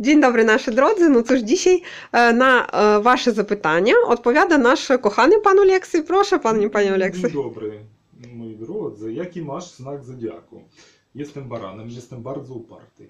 Dzień dobry nasi drodzy. No cóż, dzisiaj e, na e, wasze zapytania odpowiada nasz kochany pan Oleksy. Proszę panie panie Oleksy. Dzień dobry, moi drodzy. Jaki masz znak zodiaku? Jestem baranem, jestem bardzo uparty.